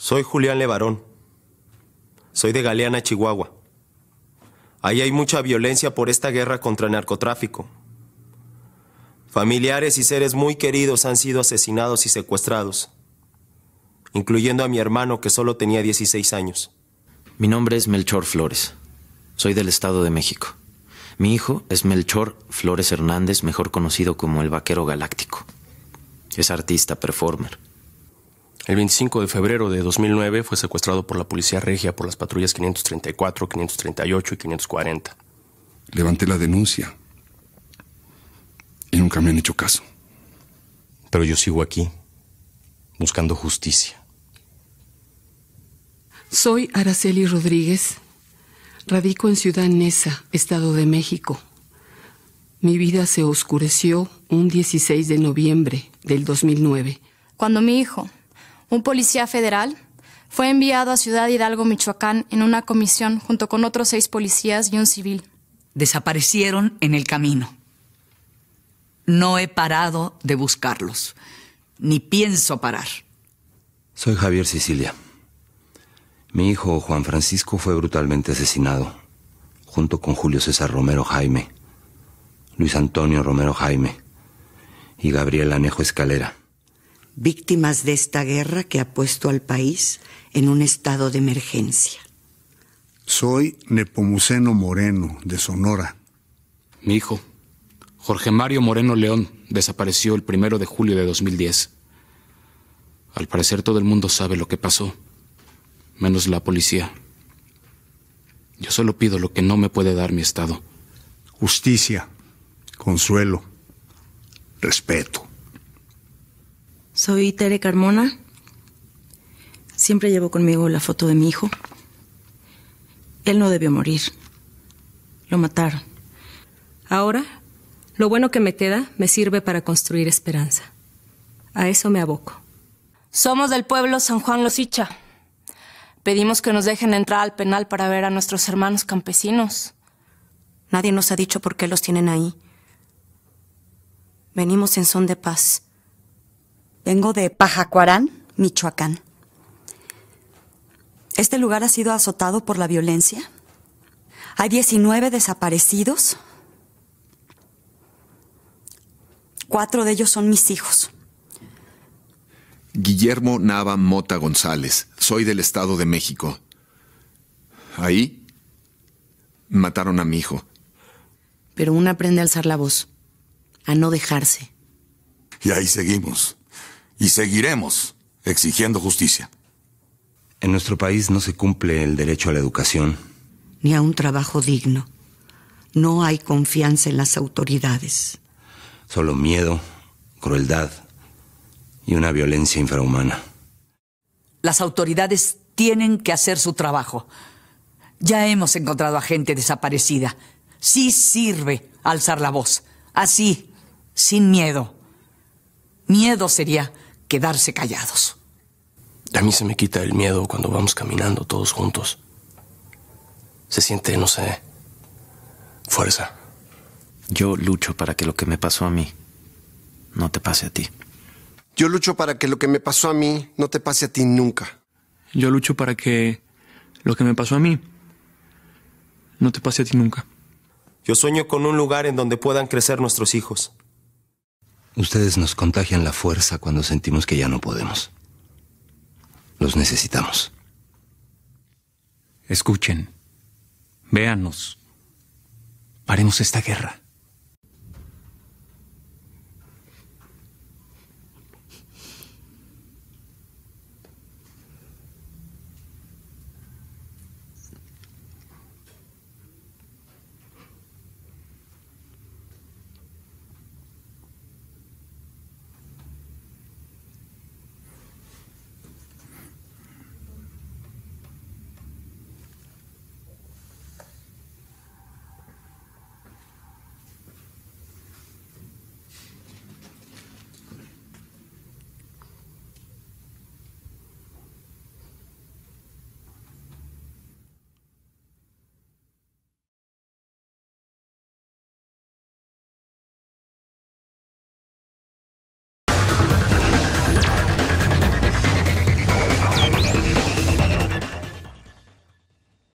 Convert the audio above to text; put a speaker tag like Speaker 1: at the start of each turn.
Speaker 1: Soy Julián Levarón. Soy de Galeana, Chihuahua. Ahí hay mucha violencia por esta guerra contra el narcotráfico. Familiares y seres muy queridos han sido asesinados y secuestrados, incluyendo a mi hermano que solo tenía 16 años. Mi nombre es Melchor Flores. Soy del Estado de México. Mi hijo es Melchor Flores Hernández, mejor conocido como el Vaquero Galáctico. Es artista, performer. El 25 de febrero de 2009 fue secuestrado por la Policía Regia por las patrullas 534, 538 y 540. Levanté la denuncia y nunca me han hecho caso. Pero yo sigo aquí, buscando justicia. Soy Araceli Rodríguez. Radico en Ciudad Neza, Estado de México. Mi vida se oscureció un 16 de noviembre del 2009. Cuando mi hijo, un policía federal, fue enviado a Ciudad Hidalgo, Michoacán, en una comisión junto con otros seis policías y un civil. Desaparecieron en el camino. No he parado de buscarlos, ni pienso parar. Soy Javier Sicilia. Mi hijo Juan Francisco fue brutalmente asesinado, junto con Julio César Romero Jaime, Luis Antonio Romero Jaime y Gabriel Anejo Escalera víctimas de esta guerra que ha puesto al país en un estado de emergencia. Soy Nepomuceno Moreno, de Sonora. Mi hijo, Jorge Mario Moreno León, desapareció el primero de julio de 2010. Al parecer todo el mundo sabe lo que pasó, menos la policía. Yo solo pido lo que no me puede dar mi estado. Justicia, consuelo, respeto. Soy Tere Carmona. Siempre llevo conmigo la foto de mi hijo. Él no debió morir. Lo mataron. Ahora, lo bueno que me queda me sirve para construir esperanza. A eso me aboco. Somos del pueblo San Juan los Losicha. Pedimos que nos dejen entrar al penal para ver a nuestros hermanos campesinos. Nadie nos ha dicho por qué los tienen ahí. Venimos en son de paz. Vengo de Pajacuarán, Michoacán. Este lugar ha sido azotado por la violencia. Hay 19 desaparecidos. Cuatro de ellos son mis hijos. Guillermo Nava Mota González. Soy del Estado de México. Ahí mataron a mi hijo. Pero uno aprende a alzar la voz, a no dejarse. Y ahí seguimos y seguiremos exigiendo justicia. En nuestro país no se cumple el derecho a la educación. Ni a un trabajo digno. No hay confianza en las autoridades. Solo miedo, crueldad y una violencia infrahumana. Las autoridades tienen que hacer su trabajo. Ya hemos encontrado a gente desaparecida. Sí sirve alzar la voz. Así, sin miedo. Miedo sería quedarse callados. A mí se me quita el miedo cuando vamos caminando todos juntos. Se siente, no sé, fuerza. Yo lucho para que lo que me pasó a mí no te pase a ti. Yo lucho para que lo que me pasó a mí no te pase a ti nunca. Yo lucho para que lo que me pasó a mí no te pase a ti nunca. Yo sueño con un lugar en donde puedan crecer nuestros hijos. Ustedes nos contagian la fuerza cuando sentimos que ya no podemos. Los necesitamos. Escuchen. Véanos. Paremos esta guerra.